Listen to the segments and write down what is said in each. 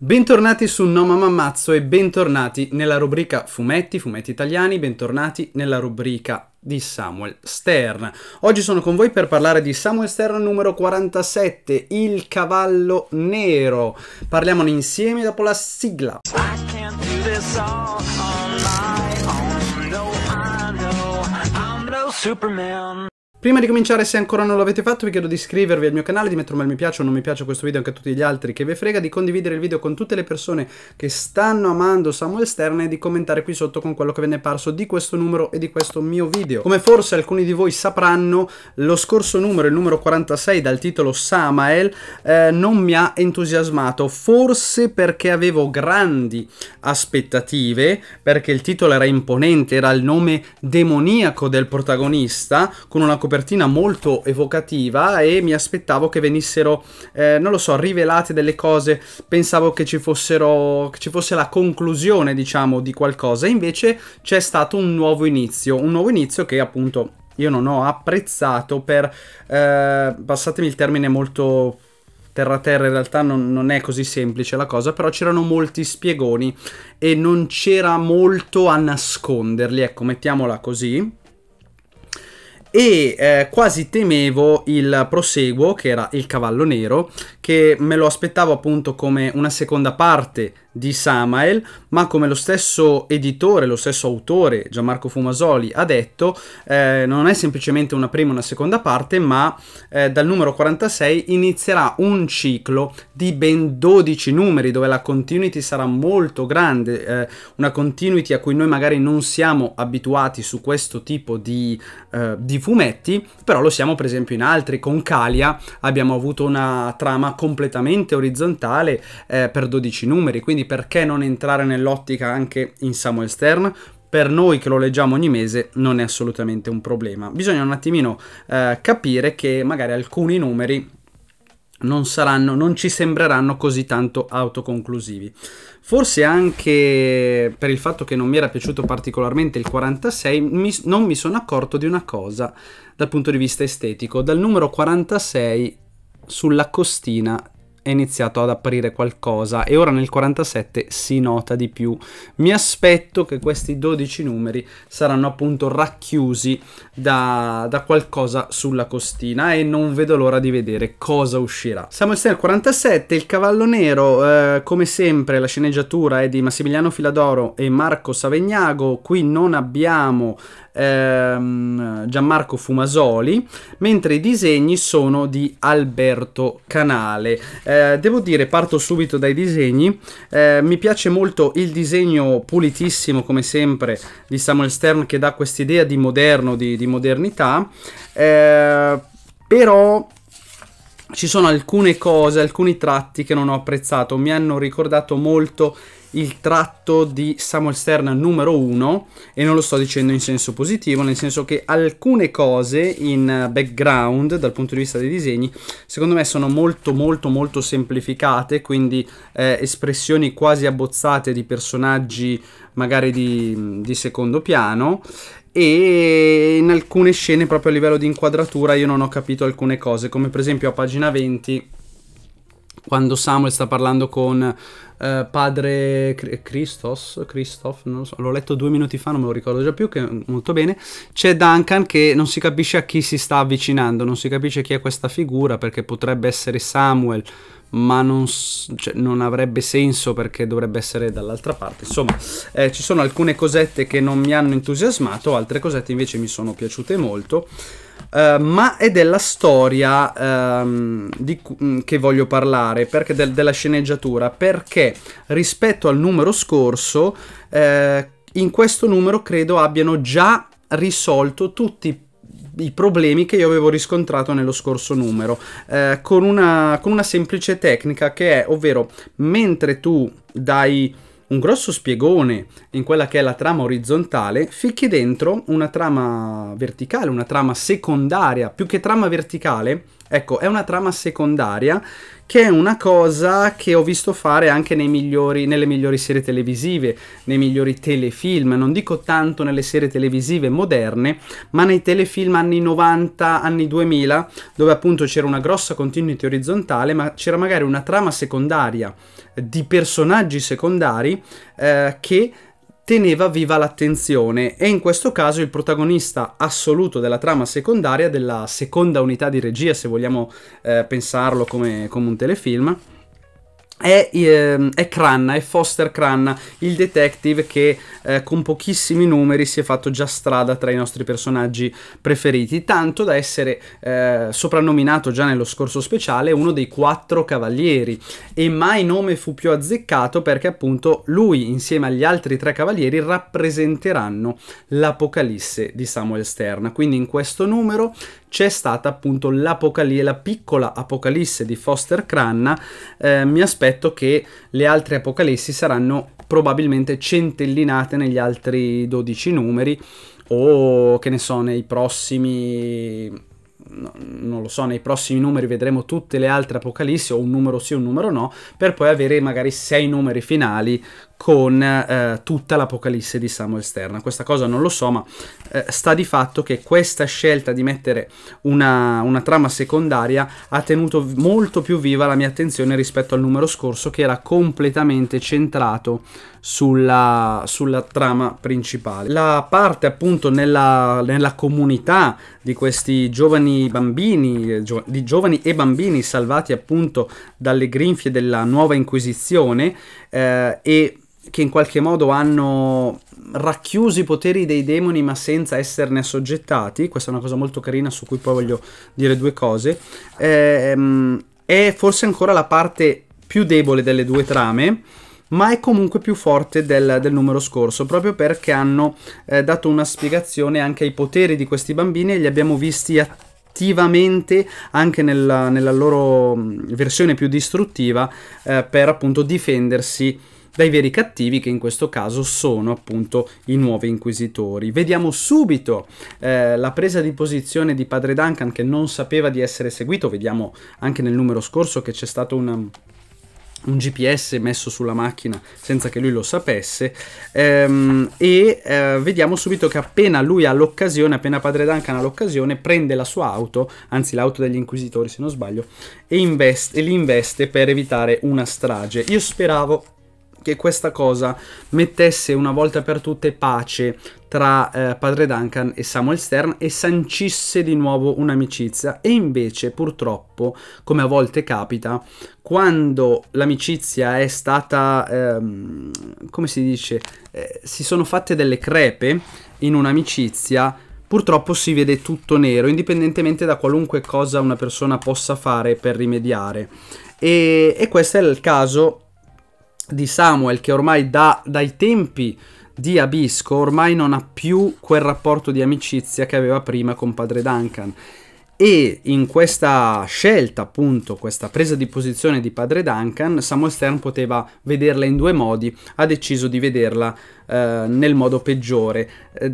Bentornati su No Mamma Mazzo e bentornati nella rubrica Fumetti, Fumetti Italiani, bentornati nella rubrica di Samuel Stern. Oggi sono con voi per parlare di Samuel Stern numero 47, Il Cavallo Nero. Parliamone insieme dopo la sigla. Superman. Prima di cominciare, se ancora non l'avete fatto, vi chiedo di iscrivervi al mio canale, di mettere un bel mi piace o non mi piace a questo video anche a tutti gli altri che vi frega, di condividere il video con tutte le persone che stanno amando Samuel Stern e di commentare qui sotto con quello che venne parso di questo numero e di questo mio video. Come forse alcuni di voi sapranno, lo scorso numero, il numero 46 dal titolo Samael, eh, non mi ha entusiasmato, forse perché avevo grandi aspettative, perché il titolo era imponente, era il nome demoniaco del protagonista, con una copertina copertina molto evocativa e mi aspettavo che venissero, eh, non lo so, rivelate delle cose, pensavo che ci, fossero, che ci fosse la conclusione, diciamo, di qualcosa, invece c'è stato un nuovo inizio, un nuovo inizio che appunto io non ho apprezzato per, eh, passatemi il termine molto terra terra in realtà non, non, è così semplice la cosa, però c'erano molti spiegoni e non c'era molto a nasconderli, ecco, mettiamola così e eh, quasi temevo il proseguo che era il cavallo nero che me lo aspettavo appunto come una seconda parte di Samael, ma come lo stesso editore, lo stesso autore Gianmarco Fumasoli ha detto, eh, non è semplicemente una prima e una seconda parte, ma eh, dal numero 46 inizierà un ciclo di ben 12 numeri dove la continuity sarà molto grande, eh, una continuity a cui noi magari non siamo abituati su questo tipo di, eh, di fumetti, però lo siamo per esempio in altri, con Calia abbiamo avuto una trama completamente orizzontale eh, per 12 numeri, quindi perché non entrare nell'ottica anche in Samuel Stern? per noi che lo leggiamo ogni mese non è assolutamente un problema. Bisogna un attimino eh, capire che magari alcuni numeri non, saranno, non ci sembreranno così tanto autoconclusivi. Forse anche per il fatto che non mi era piaciuto particolarmente il 46, mi, non mi sono accorto di una cosa dal punto di vista estetico. Dal numero 46 sulla costina è iniziato ad apparire qualcosa e ora nel 47 si nota di più. Mi aspetto che questi 12 numeri saranno appunto racchiusi da, da qualcosa sulla costina e non vedo l'ora di vedere cosa uscirà. Siamo nel 47, il cavallo nero, eh, come sempre la sceneggiatura è di Massimiliano Filadoro e Marco Savegnago, qui non abbiamo ehm, Gianmarco Fumasoli, mentre i disegni sono di Alberto Canale. Eh, devo dire, parto subito dai disegni, eh, mi piace molto il disegno pulitissimo come sempre di Samuel Stern che dà quest'idea di moderno, di, di modernità, eh, però ci sono alcune cose, alcuni tratti che non ho apprezzato, mi hanno ricordato molto il tratto di Samuel Stern numero 1 e non lo sto dicendo in senso positivo, nel senso che alcune cose in eh, background dal punto di vista dei disegni secondo me sono molto molto molto semplificate, quindi eh, espressioni quasi abbozzate di personaggi magari di, di secondo piano e in alcune scene proprio a livello di inquadratura io non ho capito alcune cose, come per esempio a pagina 20 quando Samuel sta parlando con eh, padre Christos, Christoph, non lo so, l'ho letto due minuti fa, non me lo ricordo già più, che molto bene, c'è Duncan che non si capisce a chi si sta avvicinando, non si capisce chi è questa figura, perché potrebbe essere Samuel, ma non, cioè, non avrebbe senso perché dovrebbe essere dall'altra parte. Insomma, eh, ci sono alcune cosette che non mi hanno entusiasmato, altre cosette invece mi sono piaciute molto. Eh, ma è della storia um, cu- mm, che voglio parlare, perché del- della sceneggiatura, perché rispetto al numero scorso, uh, in questo numero credo abbiano già risolto tutti i i problemi che io avevo riscontrato nello scorso numero eh, con, una, con una semplice tecnica che è ovvero mentre tu dai un grosso spiegone in quella che è la trama orizzontale, ficchi dentro una trama verticale, una trama secondaria, più che trama verticale, Ecco, è una trama secondaria che è una cosa che ho visto fare anche migliori, nelle migliori serie televisive, nei migliori telefilm, non dico tanto nelle serie televisive moderne, ma nei telefilm anni 90, anni 2000, dove appunto c'era una grossa continuity orizzontale, ma c'era magari una trama secondaria di personaggi secondari eh, che teneva viva l'attenzione e in questo caso il protagonista assoluto della trama secondaria, della seconda unità di regia se vogliamo eh, pensarlo come, come un telefilm, è, ehm, è, Cranna, è Foster Cranna, il detective che eh, con pochissimi numeri si è fatto già strada tra i nostri personaggi preferiti, tanto da essere eh, soprannominato già nello scorso speciale uno dei quattro cavalieri e mai nome fu più azzeccato perché appunto lui insieme agli altri tre cavalieri rappresenteranno l'Apocalisse di Samuel Stern. Quindi in questo numero c'è stata appunto l'apocalisse, la piccola apocalisse di Foster Cranna, eh, mi aspetto che le altre apocalissi saranno probabilmente centellinate negli altri 12 numeri o che ne so, nei prossimi non lo so, nei prossimi numeri vedremo tutte le altre apocalissi o un numero sì, un numero no, per poi avere magari sei numeri finali con eh, tutta l'Apocalisse di Samuel Stern. Questa cosa non lo so, ma eh, sta di fatto che questa scelta di mettere una, una, trama secondaria ha tenuto molto più viva la mia attenzione rispetto al numero scorso che era completamente centrato sulla, sulla trama principale. La parte appunto nella, nella comunità di questi giovani bambini, gio, di giovani e bambini salvati appunto dalle grinfie della nuova Inquisizione eh, e che in qualche modo hanno racchiuso i poteri dei demoni ma senza esserne assoggettati, questa è una cosa molto carina su cui poi voglio dire due cose, ehm, è forse ancora la parte più debole delle due trame, ma è comunque più forte del, del numero scorso, proprio perché hanno eh, dato una spiegazione anche ai poteri di questi bambini e li abbiamo visti attivamente anche nella, nella, loro mm, versione più distruttiva eh, per appunto difendersi dai veri cattivi che in questo caso sono appunto i nuovi inquisitori. Vediamo subito eh, la presa di posizione di padre Duncan che non sapeva di essere seguito, vediamo anche nel numero scorso che c'è stato un un GPS messo sulla macchina senza che lui lo sapesse ehm, e eh, vediamo subito che appena lui ha l'occasione, appena padre Duncan ha l'occasione, prende la sua auto, anzi l'auto degli inquisitori se non sbaglio, e, investe, e li investe per evitare una strage. Io speravo che questa cosa mettesse una volta per tutte pace tra eh, padre Duncan e Samuel Stern e sancisse di nuovo un'amicizia e invece purtroppo come a volte capita quando l'amicizia è stata ehm, come si dice eh, si sono fatte delle crepe in un'amicizia purtroppo si vede tutto nero indipendentemente da qualunque cosa una persona possa fare per rimediare e, e questo è il caso di Samuel che ormai da, dai tempi di Abisco ormai non ha più quel rapporto di amicizia che aveva prima con padre Duncan. E in questa scelta, appunto, questa presa di posizione di padre Duncan, Samuel Stern poteva vederla in due modi, ha deciso di vederla eh, nel modo peggiore, eh,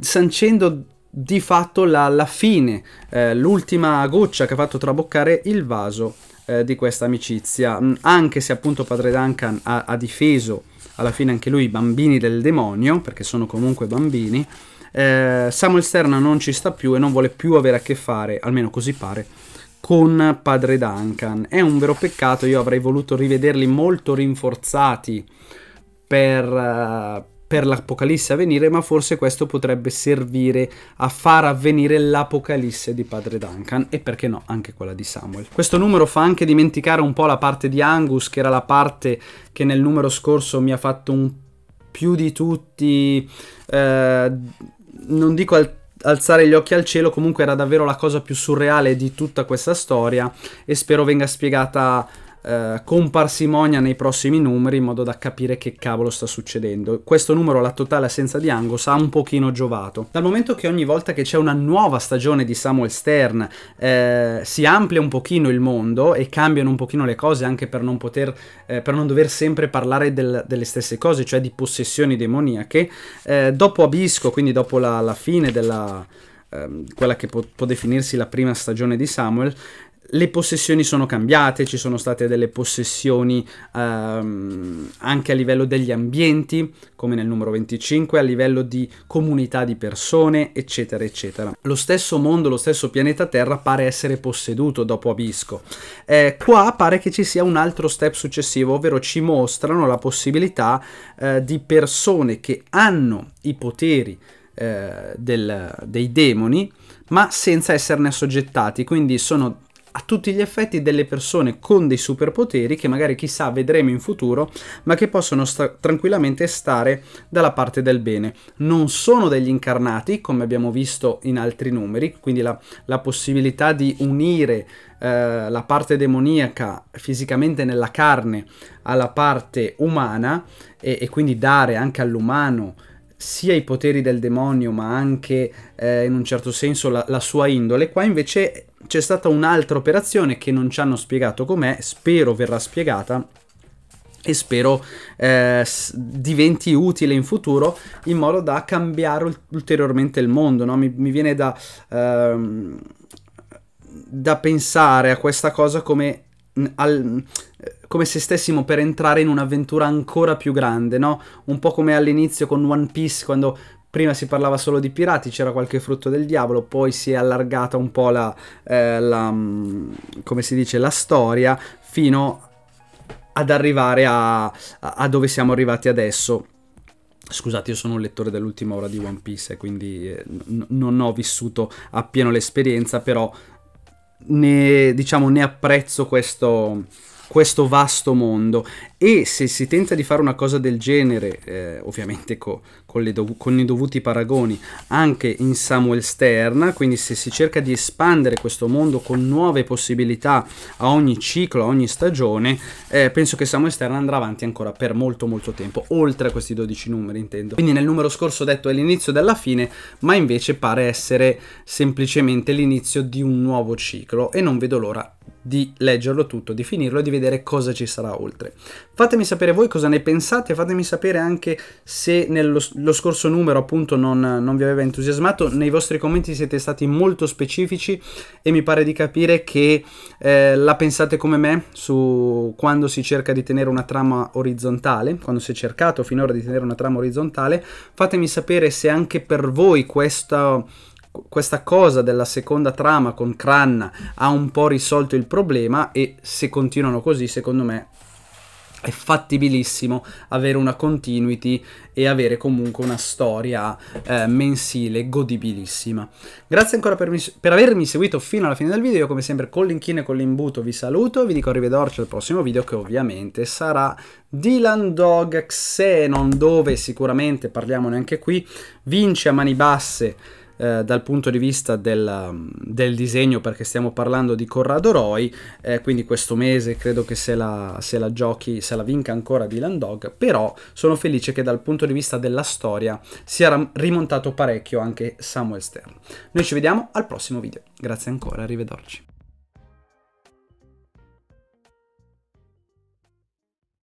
sancendo di fatto la, la fine, eh, l'ultima goccia che ha fatto traboccare il vaso eh, di questa amicizia, mm, anche se appunto padre Duncan ha, ha, difeso alla fine anche lui i bambini del demonio, perché sono comunque bambini, eh, Samuel Stern non ci sta più e non vuole più avere a che fare, almeno così pare, con padre Duncan. È un vero peccato, io avrei voluto rivederli molto rinforzati per, eh, per l'Apocalisse a venire, ma forse questo potrebbe servire a far avvenire l'Apocalisse di padre Duncan e perché no anche quella di Samuel. Questo numero fa anche dimenticare un po' la parte di Angus, che era la parte che nel numero scorso mi ha fatto un più di tutti, eh, non dico al alzare gli occhi al cielo, comunque era davvero la cosa più surreale di tutta questa storia e spero venga spiegata eh, con parsimonia nei prossimi numeri in modo da capire che cavolo sta succedendo. Questo numero, la totale assenza di Angus, ha un pochino giovato. Dal momento che ogni volta che c'è una nuova stagione di Samuel Stern eh, si amplia un pochino il mondo e cambiano un pochino le cose anche per non, poter, eh, per non dover sempre parlare del, delle stesse cose, cioè di possessioni demoniache, eh, dopo Abisco, quindi dopo la, la fine della ehm, quella che può, può, definirsi la prima stagione di Samuel, le possessioni sono cambiate, ci sono state delle possessioni ehm, anche a livello degli ambienti, come nel numero 25, a livello di comunità di persone, eccetera, eccetera. Lo stesso mondo, lo stesso pianeta Terra pare essere posseduto dopo Abisco. Eh, qua pare che ci sia un altro step successivo, ovvero ci mostrano la possibilità eh, di persone che hanno i poteri eh, del, dei demoni, ma senza esserne assoggettati, quindi sono a tutti gli effetti delle persone con dei superpoteri che magari chissà vedremo in futuro, ma che possono sta tranquillamente stare dalla parte del bene. Non sono degli incarnati, come abbiamo visto in altri numeri, quindi la, la possibilità di unire eh, la parte demoniaca fisicamente nella carne alla parte umana e, e quindi dare anche all'umano sia i poteri del demonio ma anche eh, in un certo senso la, la sua indole, qua invece c'è stata un'altra operazione che non ci hanno spiegato com'è, spero verrà spiegata e spero eh, diventi utile in futuro in modo da cambiare ulteriormente il mondo. No? Mi, mi, viene da, ehm, da, pensare a questa cosa come, al, come, se stessimo per entrare in un'avventura ancora più grande, no? un po' come all'inizio con One Piece quando prima si parlava solo di pirati, c'era qualche frutto del diavolo, poi si è allargata un po' la, eh, la, mm, come si dice, la storia fino ad arrivare a, a dove siamo arrivati adesso. Scusate, io sono un lettore dell'ultima ora di One Piece, quindi eh, non ho vissuto appieno l'esperienza, però ne, diciamo, ne apprezzo questo, questo, vasto mondo. E se si tenta di fare una cosa del genere, eh, ovviamente co con, dov- con i dovuti paragoni anche in Samuel Stern, quindi se si cerca di espandere questo mondo con nuove possibilità a ogni ciclo, a ogni stagione, eh, penso che Samuel Stern andrà avanti ancora per molto molto tempo, oltre a questi 12 numeri intendo. Quindi nel numero scorso detto è l'inizio della fine, ma invece pare essere semplicemente l'inizio di un nuovo ciclo e non vedo l'ora di leggerlo tutto, di finirlo e di vedere cosa ci sarà oltre. Fatemi sapere voi cosa ne pensate, fatemi sapere anche se nello scorso numero appunto non, non vi aveva entusiasmato, nei vostri commenti siete stati molto specifici e mi pare di capire che eh, la pensate come me su quando si cerca di tenere una trama orizzontale, quando si è cercato finora di tenere una trama orizzontale, fatemi sapere se anche per voi questa questa cosa della seconda trama con Cranna ha un po' risolto il problema e se continuano così, secondo me è fattibilissimo avere una continuity e avere comunque una storia eh, mensile godibilissima. Grazie ancora per, per, avermi seguito fino alla fine del video, io come sempre con l'inchino e con l'imbuto vi saluto, vi dico arrivederci al prossimo video che ovviamente sarà Dylan Dog Xenon dove sicuramente parliamone anche qui, vince a mani basse eh, dal punto di vista della, um, del disegno perché stiamo parlando di Corrado Roy, eh, quindi questo mese credo che se la, se la giochi, se la vinca ancora Dylan Dog, però sono felice che dal punto di vista della storia sia rimontato parecchio anche Samuel Stern. Noi ci vediamo al prossimo video, grazie ancora, arrivederci.